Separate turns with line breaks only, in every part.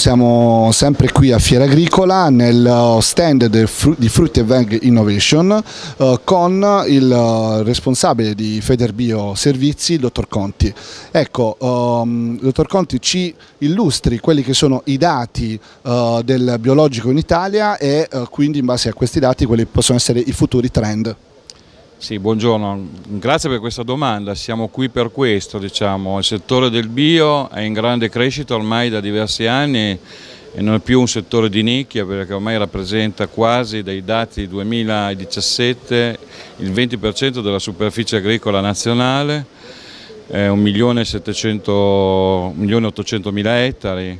siamo sempre qui a Fiera Agricola nel uh, stand di Fruit and Veg Innovation uh, con il uh, responsabile di Federbio Servizi, il dottor Conti. Ecco, um, dottor Conti ci illustri quelli che sono i dati uh, del biologico in Italia e uh, quindi in base a questi dati quelli che possono essere i futuri trend. Sì, buongiorno,
grazie per questa domanda, siamo qui per questo, diciamo. il settore del bio è in grande crescita ormai da diversi anni e non è più un settore di nicchia perché ormai rappresenta quasi dai dati 2017 il 20% della superficie agricola nazionale, 1.800.000 eh, ettari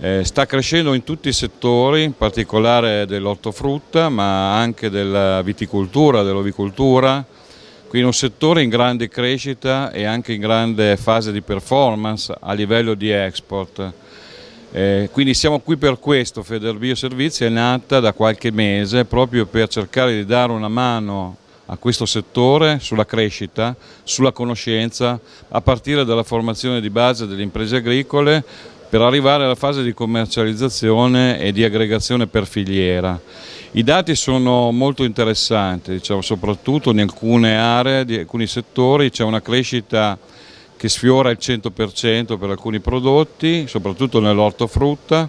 eh, sta crescendo in tutti i settori, in particolare dell'ortofrutta ma anche della viticoltura, dell'ovicoltura, quindi un settore in grande crescita e anche in grande fase di performance a livello di export. Eh, quindi siamo qui per questo, Federbio Servizi è nata da qualche mese proprio per cercare di dare una mano a questo settore, sulla crescita, sulla conoscenza, a partire dalla formazione di base delle imprese agricole per arrivare alla fase di commercializzazione e di aggregazione per filiera. I dati sono molto interessanti, diciamo, soprattutto in alcune aree, di alcuni settori c'è una crescita che sfiora il 100% per alcuni prodotti, soprattutto nell'ortofrutta,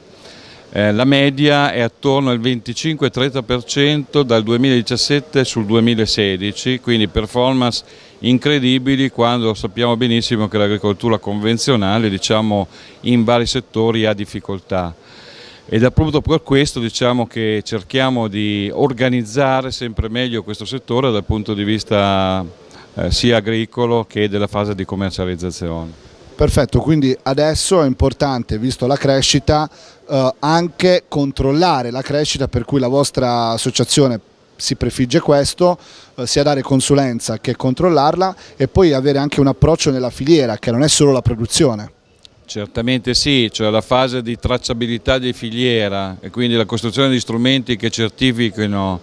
eh, la media è attorno al 25-30% dal 2017 sul 2016, quindi performance incredibili quando sappiamo benissimo che l'agricoltura convenzionale diciamo, in vari settori ha difficoltà. Ed è proprio per questo diciamo, che cerchiamo di organizzare sempre meglio questo settore dal punto di vista eh, sia agricolo che della fase di commercializzazione.
Perfetto, quindi adesso è importante, visto la crescita, eh, anche controllare la crescita per cui la vostra associazione si prefigge questo, eh, sia dare consulenza che controllarla e poi avere anche un approccio nella filiera che non è solo la produzione.
Certamente sì, cioè la fase di tracciabilità di filiera e quindi la costruzione di strumenti che certifichino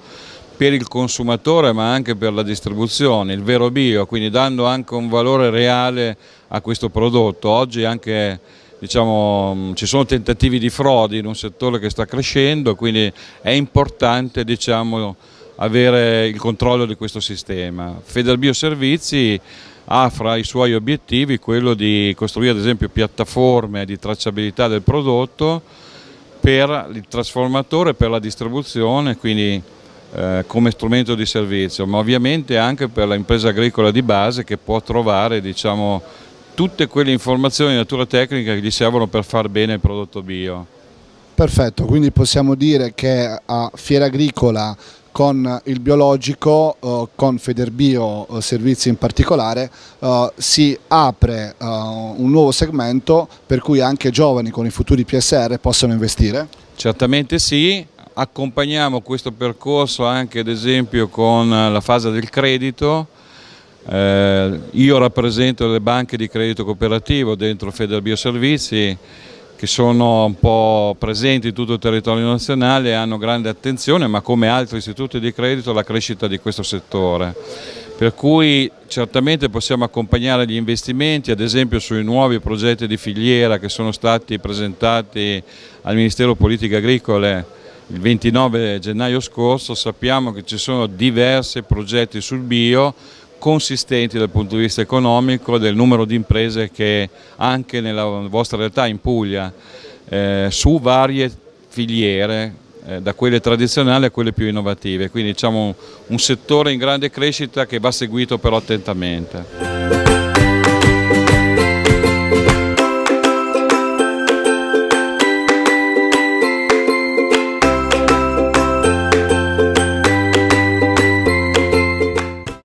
per il consumatore ma anche per la distribuzione, il vero bio, quindi dando anche un valore reale a questo prodotto. Oggi anche diciamo, ci sono tentativi di frodi in un settore che sta crescendo, quindi è importante diciamo, avere il controllo di questo sistema. Federbio Servizi ha fra i suoi obiettivi quello di costruire ad esempio piattaforme di tracciabilità del prodotto per il trasformatore, per la distribuzione, quindi eh, come strumento di servizio, ma ovviamente anche per l'impresa agricola di base che può trovare diciamo, tutte quelle informazioni di natura tecnica che gli servono per far bene il prodotto bio.
Perfetto, quindi possiamo dire che a Fiera Agricola con il biologico, eh, con Federbio eh, Servizi in particolare, eh, si apre eh, un nuovo segmento per cui anche giovani con i futuri PSR possono investire?
Certamente sì, accompagniamo questo percorso anche ad esempio con la fase del credito, eh, io rappresento le banche di credito cooperativo dentro Federbio Servizi che sono un po' presenti in tutto il territorio nazionale e hanno grande attenzione, ma come altri istituti di credito, alla crescita di questo settore. Per cui certamente possiamo accompagnare gli investimenti, ad esempio sui nuovi progetti di filiera che sono stati presentati al Ministero Politiche Agricole il 29 gennaio scorso sappiamo che ci sono diversi progetti sul bio consistenti dal punto di vista economico del numero di imprese che anche nella vostra realtà in Puglia eh, su varie filiere eh, da quelle tradizionali a quelle più innovative quindi diciamo un, un settore in grande crescita che va seguito però attentamente.